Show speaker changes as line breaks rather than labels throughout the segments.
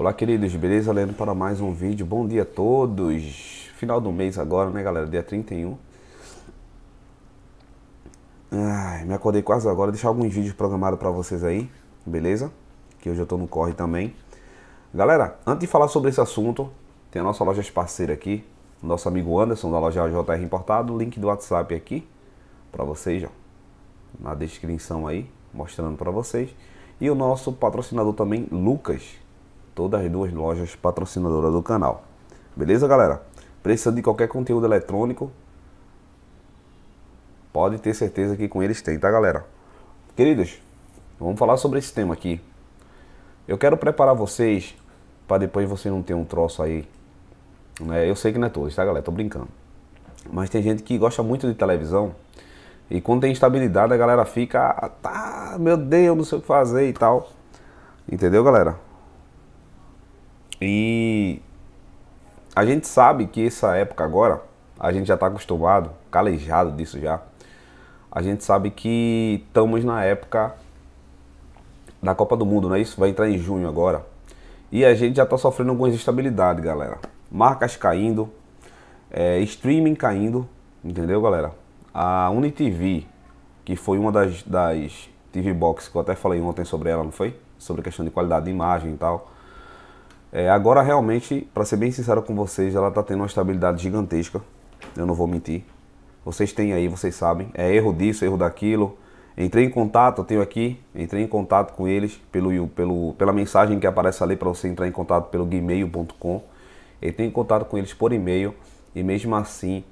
Olá, queridos, beleza? Leandro para mais um vídeo. Bom dia a todos. Final do mês agora, né, galera? Dia 31. Ai, me acordei quase agora. Deixar alguns vídeos programados para vocês aí, beleza? Que hoje eu tô no corre também. Galera, antes de falar sobre esse assunto, tem a nossa loja parceira aqui, nosso amigo Anderson da loja JR Importado, link do WhatsApp aqui para vocês, ó, na descrição aí, mostrando para vocês. E o nosso patrocinador também, Lucas, todas as duas lojas patrocinadoras do canal. Beleza, galera? Precisa de qualquer conteúdo eletrônico? Pode ter certeza que com eles tem, tá, galera? Queridos, vamos falar sobre esse tema aqui. Eu quero preparar vocês para depois você não ter um troço aí. É, eu sei que não é todos, tá, galera? Tô brincando. Mas tem gente que gosta muito de televisão e quando tem instabilidade a galera fica, ah, tá, meu Deus, não sei o que fazer e tal. Entendeu, galera? E a gente sabe que essa época agora, a gente já está acostumado, calejado disso já. A gente sabe que estamos na época da Copa do Mundo, não é isso? Vai entrar em junho agora. E a gente já está sofrendo algumas instabilidades, galera. Marcas caindo, é, streaming caindo, entendeu, galera? A UniTV, que foi uma das, das TV Box que eu até falei ontem sobre ela, não foi? Sobre a questão de qualidade de imagem e tal. É, agora realmente, para ser bem sincero com vocês, ela está tendo uma estabilidade gigantesca. Eu não vou mentir. Vocês têm aí, vocês sabem. É erro disso, erro daquilo. Entrei em contato, eu tenho aqui, entrei em contato com eles pelo, pelo, pela mensagem que aparece ali para você entrar em contato pelo gmail.com. Entrei em contato com eles por e-mail e mesmo assim,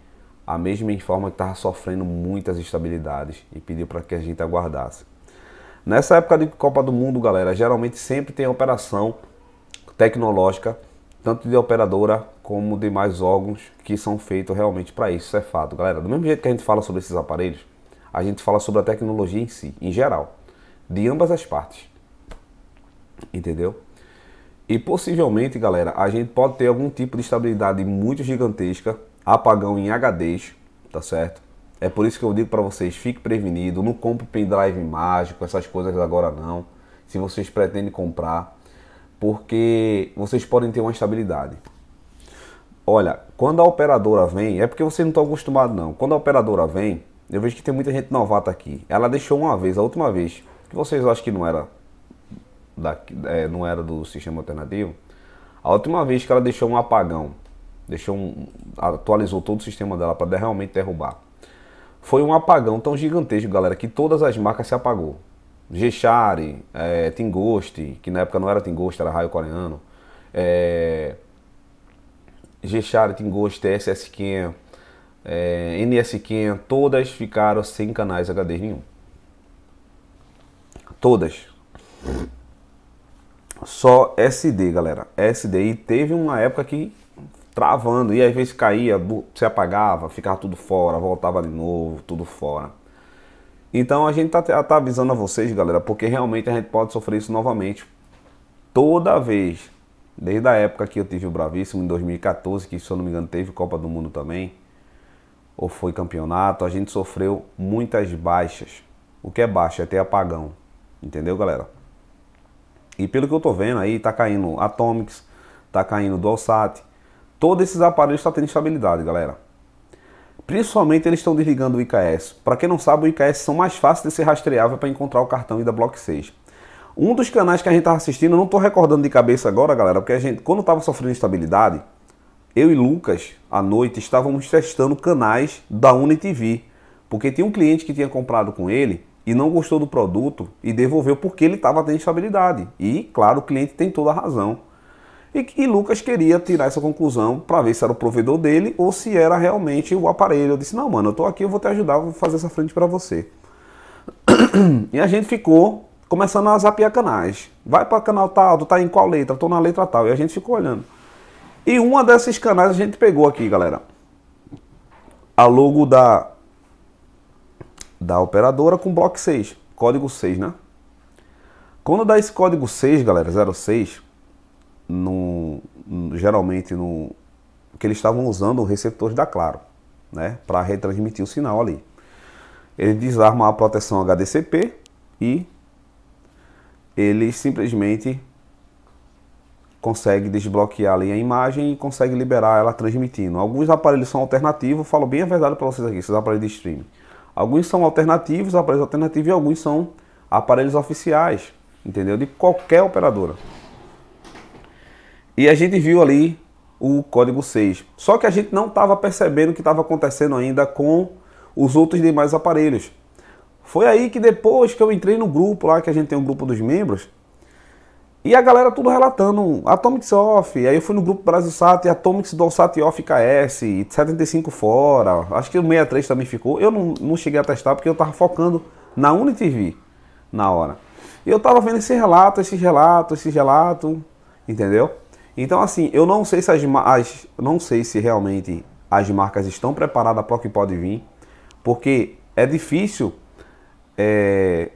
a mesma informa que estava sofrendo muitas instabilidades e pediu para que a gente aguardasse. Nessa época de Copa do Mundo, galera, geralmente sempre tem operação tecnológica, tanto de operadora como de mais órgãos que são feitos realmente para isso. Isso é fato, galera. Do mesmo jeito que a gente fala sobre esses aparelhos, a gente fala sobre a tecnologia em si, em geral, de ambas as partes. Entendeu? E possivelmente, galera, a gente pode ter algum tipo de estabilidade muito gigantesca, apagão em HDs, tá certo? É por isso que eu digo para vocês, fique prevenido, não compre pendrive mágico, essas coisas agora não. Se vocês pretendem comprar, porque vocês podem ter uma estabilidade. Olha, quando a operadora vem, é porque você não está acostumado não. Quando a operadora vem, eu vejo que tem muita gente novata aqui. Ela deixou uma vez, a última vez, que vocês acham que não era da, é, não era do sistema alternativo. A última vez que ela deixou um apagão, deixou um, atualizou todo o sistema dela para realmente derrubar. Foi um apagão tão gigantesco, galera, que todas as marcas se apagou. Gechari, é, Tingoste, que na época não era Tingoste, era raio coreano. É, Gechari, Tingoste, SS500, é, NS500, todas ficaram sem canais HD nenhum. Todas. Só SD, galera. SD. E teve uma época que travando. E às vezes caía, se apagava, ficava tudo fora, voltava de novo, tudo fora. Então a gente está tá avisando a vocês, galera, porque realmente a gente pode sofrer isso novamente. Toda vez, desde a época que eu tive o Bravíssimo, em 2014, que se eu não me engano teve Copa do Mundo também, ou foi campeonato, a gente sofreu muitas baixas. O que é baixa? É ter apagão. Entendeu, galera? E pelo que eu tô vendo aí, tá caindo Atomics, tá caindo DualSat. Todos esses aparelhos estão tá tendo estabilidade, galera. Principalmente eles estão desligando o IKS. Para quem não sabe, o IKS são mais fáceis de ser rastreável para encontrar o cartão e da Block 6. Um dos canais que a gente estava assistindo, eu não estou recordando de cabeça agora, galera, porque a gente, quando estava sofrendo instabilidade, eu e Lucas, à noite, estávamos testando canais da UniTV. Porque tinha um cliente que tinha comprado com ele e não gostou do produto e devolveu porque ele estava tendo instabilidade. E, claro, o cliente tem toda a razão. E, e Lucas queria tirar essa conclusão para ver se era o provedor dele ou se era realmente o aparelho. Eu disse: Não, mano, eu tô aqui, eu vou te ajudar, vou fazer essa frente para você. E a gente ficou começando a zapear canais. Vai para canal tal, tu tá em qual letra? Tô na letra tal. E a gente ficou olhando. E uma desses canais a gente pegou aqui, galera. A logo da da operadora com bloco 6, código 6, né? Quando dá esse código 6, galera, 06, no, geralmente no que eles estavam usando receptores da Claro, né, para retransmitir o sinal ali. Ele desarma a proteção HDCP e ele simplesmente consegue desbloquear ali a imagem e consegue liberar ela transmitindo. Alguns aparelhos são alternativos, falo bem a verdade para vocês aqui, esses aparelhos de streaming. Alguns são alternativos, aparelhos alternativos e alguns são aparelhos oficiais, entendeu? De qualquer operadora. E a gente viu ali o código 6. Só que a gente não estava percebendo o que estava acontecendo ainda com os outros demais aparelhos. Foi aí que depois que eu entrei no grupo lá, que a gente tem um grupo dos membros, e a galera tudo relatando, Atomics Off, aí eu fui no grupo Brasil Sat, e Atomics Dolsat Off KS, 75 fora, acho que o 63 também ficou. Eu não, não cheguei a testar porque eu estava focando na UniTV na hora. E eu estava vendo esse relato, esse relato, esse relato, entendeu? Então, assim, eu não sei se as, as não sei se realmente as marcas estão preparadas para o que pode vir, porque é difícil, é,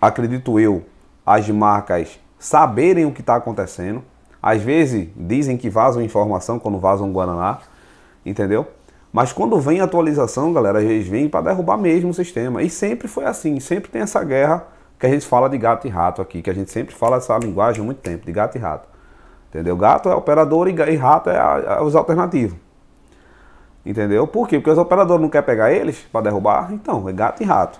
acredito eu, as marcas saberem o que está acontecendo. Às vezes dizem que vazam informação quando vazam Guaraná, entendeu? Mas quando vem atualização, galera, eles vêm para derrubar mesmo o sistema. E sempre foi assim, sempre tem essa guerra que a gente fala de gato e rato aqui, que a gente sempre fala essa linguagem há muito tempo, de gato e rato. Entendeu? Gato é operador e, rato é, a, a, os alternativos. Entendeu? Por quê? Porque os operadores não querem pegar eles para derrubar. Então, é gato e rato.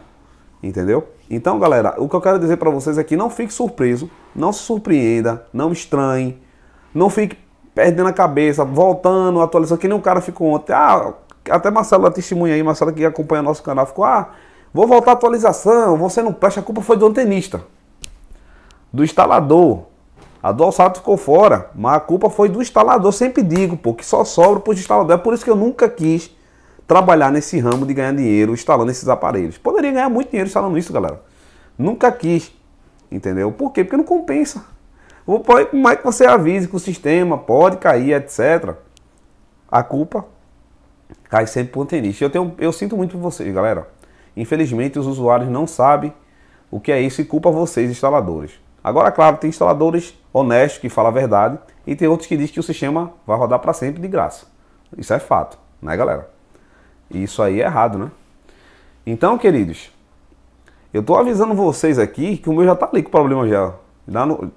Entendeu? Então, galera, o que eu quero dizer para vocês é que não fique surpreso, não se surpreenda, não estranhe, não fique perdendo a cabeça, voltando, atualizando, que nem um cara ficou ontem. Ah, até Marcelo, a testemunha aí, Marcelo que acompanha nosso canal, ficou, ah, vou voltar a atualização, você não presta, a culpa foi do antenista, do instalador. A do ficou fora, mas a culpa foi do instalador, sempre digo, pô, que só sobra para os instaladores. É por isso que eu nunca quis trabalhar nesse ramo de ganhar dinheiro instalando esses aparelhos. Poderia ganhar muito dinheiro instalando isso, galera. Nunca quis, entendeu? Por quê? Porque não compensa. Por mais é que você avise que o sistema pode cair, etc., a culpa cai sempre para o antenista. Eu, tenho, eu sinto muito por vocês, galera. Infelizmente, os usuários não sabem o que é isso e culpa vocês, instaladores. Agora, claro, tem instaladores honestos que falam a verdade e tem outros que dizem que o sistema vai rodar para sempre de graça. Isso é fato, né, galera? E isso aí é errado, né? Então, queridos, eu estou avisando vocês aqui que o meu já está ali com problema já. no,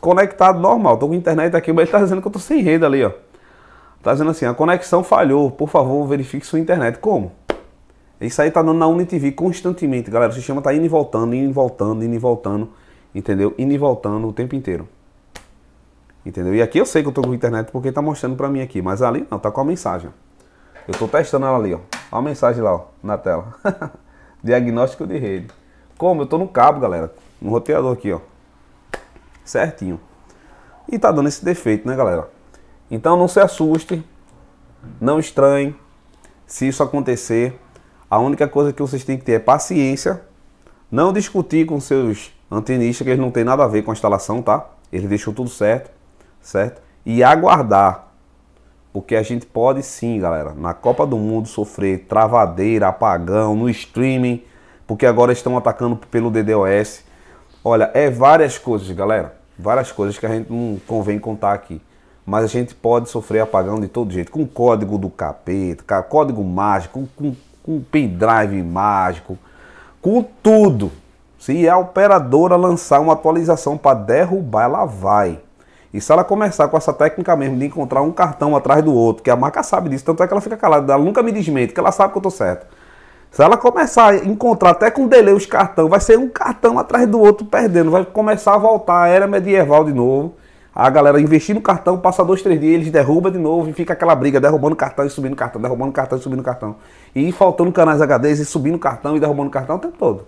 conectado normal, estou com internet aqui, mas ele está dizendo que eu estou sem rede ali, ó. Tá dizendo assim, a conexão falhou, por favor, verifique sua internet. Como? Isso aí tá dando na UniTV constantemente, galera. O sistema tá indo e voltando, indo e voltando, indo e voltando entendeu? Indo e voltando o tempo inteiro. Entendeu? E aqui eu sei que eu tô com internet porque tá mostrando pra mim aqui, mas ali não, tá com a mensagem. Eu tô testando ela ali, ó. Olha a mensagem lá, ó, na tela. Diagnóstico de rede. Como? Eu tô no cabo, galera. No roteador aqui, ó. Certinho. E tá dando esse defeito, né, galera? Então não se assuste. Não estranhe. Se isso acontecer, a única coisa que vocês têm que ter é paciência. Não discutir com seus antenista, que eles não tem nada a ver com a instalação, tá? Ele deixou tudo certo, certo? E aguardar, porque a gente pode sim, galera, na Copa do Mundo sofrer travadeira, apagão, no streaming, porque agora estão atacando pelo DDoS. Olha, é várias coisas, galera, várias coisas que a gente não convém contar aqui. Mas a gente pode sofrer apagão de todo jeito, com código do capeta, código mágico, com, com pendrive mágico, com tudo. Se a operadora lançar uma atualização para derrubar, ela vai. E se ela começar com essa técnica mesmo de encontrar um cartão atrás do outro, que a marca sabe disso, tanto é que ela fica calada, ela nunca me desmente, que ela sabe que eu tô certo. Se ela começar a encontrar até com delay os cartão, vai ser um cartão atrás do outro perdendo, vai começar a voltar a era medieval de novo. A galera investir no cartão, passa dois, três dias, eles derrubam de novo e fica aquela briga, derrubando cartão e subindo cartão, derrubando cartão e subindo cartão. E faltando canais HDs e subindo cartão e derrubando cartão o tempo todo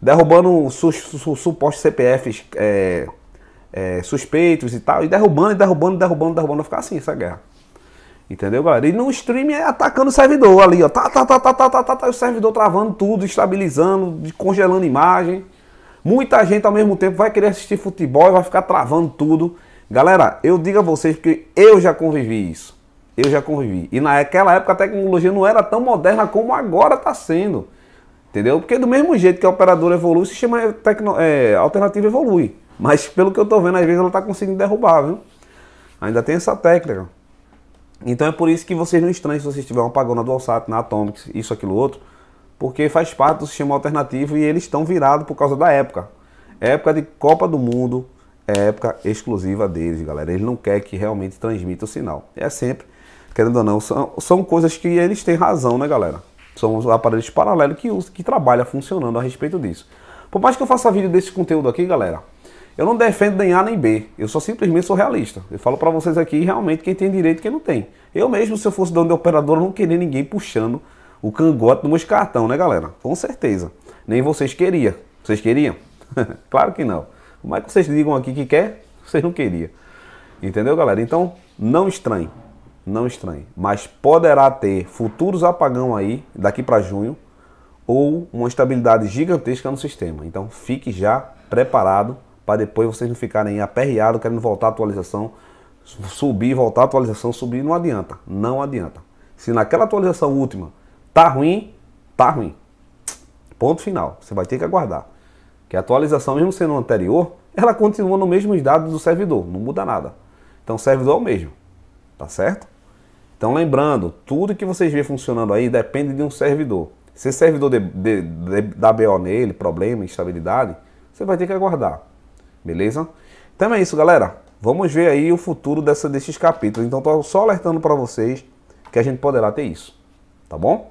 derrubando su, su, supostos CPFs é, é, suspeitos e tal, e derrubando, e derrubando, derrubando, derrubando, ficar assim essa guerra. Entendeu, galera? E no stream é atacando o servidor ali, ó. Tá, tá, tá, tá, tá, tá, tá, tá o servidor travando tudo, estabilizando, congelando imagem. Muita gente ao mesmo tempo vai querer assistir futebol e vai ficar travando tudo. Galera, eu digo a vocês que eu já convivi isso. Eu já convivi. E naquela época a tecnologia não era tão moderna como agora está sendo. Entendeu? Porque do mesmo jeito que a operadora evolui, o sistema é tecno, é, alternativo evolui. Mas pelo que eu estou vendo, às vezes ela está conseguindo derrubar, viu? Ainda tem essa técnica. Então é por isso que vocês não estranham se vocês tiverem um apagão na DualSat, na Atomics, isso, aquilo, outro. Porque faz parte do sistema alternativo e eles estão virados por causa da época. É época de Copa do Mundo, é época exclusiva deles, galera. Eles não querem que realmente transmita o sinal. É sempre, querendo ou não, são, são coisas que eles têm razão, né, galera? São os aparelhos paralelos que, que trabalha funcionando a respeito disso. Por mais que eu faça vídeo desse conteúdo aqui, galera, eu não defendo nem A nem B. Eu só simplesmente sou realista. Eu falo para vocês aqui realmente quem tem direito e quem não tem. Eu mesmo, se eu fosse dono de operadora, não queria ninguém puxando o cangote do meu cartão, né, galera? Com certeza. Nem vocês queriam. Vocês queriam? claro que não. é que vocês digam aqui que quer, vocês não queriam. Entendeu, galera? Então, não estranhe não estranhe. Mas poderá ter futuros apagão aí, daqui para junho, ou uma estabilidade gigantesca no sistema. Então fique já preparado para depois vocês não ficarem aperreados querendo voltar à atualização, subir, voltar à atualização, subir, não adianta. Não adianta. Se naquela atualização última tá ruim, tá ruim. Ponto final. Você vai ter que aguardar. Que a atualização, mesmo sendo anterior, ela continua nos mesmos dados do servidor, não muda nada. Então o servidor é o mesmo, tá certo? Então, lembrando, tudo que vocês vê funcionando aí depende de um servidor. Se servidor de, de, de, dá BO nele, problema, instabilidade, você vai ter que aguardar. Beleza? Então é isso, galera. Vamos ver aí o futuro dessa, desses capítulos. Então, estou só alertando para vocês que a gente poderá ter isso. Tá bom?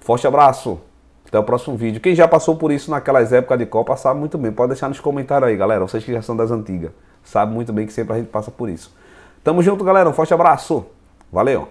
Forte abraço. Até o próximo vídeo. Quem já passou por isso naquelas épocas de Copa sabe muito bem. Pode deixar nos comentários aí, galera. Vocês que já são das antigas. Sabe muito bem que sempre a gente passa por isso. Tamo junto, galera. Um forte abraço. Valeu!